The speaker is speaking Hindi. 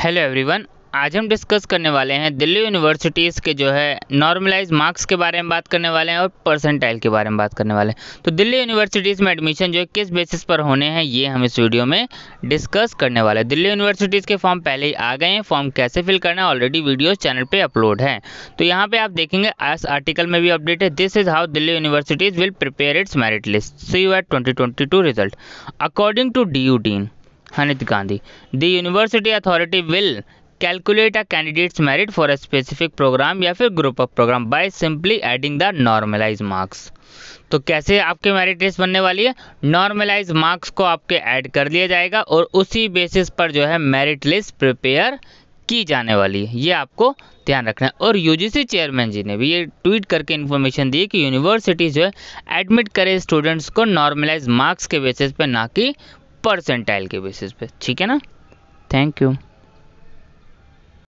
हेलो एवरीवन आज हम डिस्कस करने वाले हैं दिल्ली यूनिवर्सिटीज़ के जो है नॉर्मलाइज मार्क्स के बारे में बात करने वाले हैं और परसेंटाइल के बारे में बात करने वाले हैं तो दिल्ली यूनिवर्सिटीज़ में एडमिशन जो है किस बेसिस पर होने हैं ये हम इस वीडियो में डिस्कस करने वाले हैं दिल्ली यूनिवर्सिटीज़ के फॉर्म पहले ही आ गए हैं फॉर्म कैसे फिल करना है ऑलरेडी वीडियो चैनल पर अपलोड है तो यहाँ पर आप देखेंगे इस आर्टिकल में भी अपडेट है this is how Delhi universities will prepare its merit list C U ET twenty result according to D U dean Haneet Gandhi the university authority will calculate a candidate's merit for a specific programme या फिर group of programme by simply adding the normalise marks तो कैसे आपके मेरिट लिस्ट बनने वाली है नॉर्मलाइज मार्क्स को आपके ऐड कर दिया जाएगा और उसी बेसिस पर जो है मेरिट लिस्ट प्रिपेयर की जाने वाली है ये आपको ध्यान रखना है और यूजीसी चेयरमैन जी ने भी ये ट्वीट करके इन्फॉर्मेशन दी कि यूनिवर्सिटी जो है एडमिट करे स्टूडेंट्स को नॉर्मलाइज मार्क्स के बेसिस पे ना कि परसेंटाइल के बेसिस पे ठीक है ना थैंक यू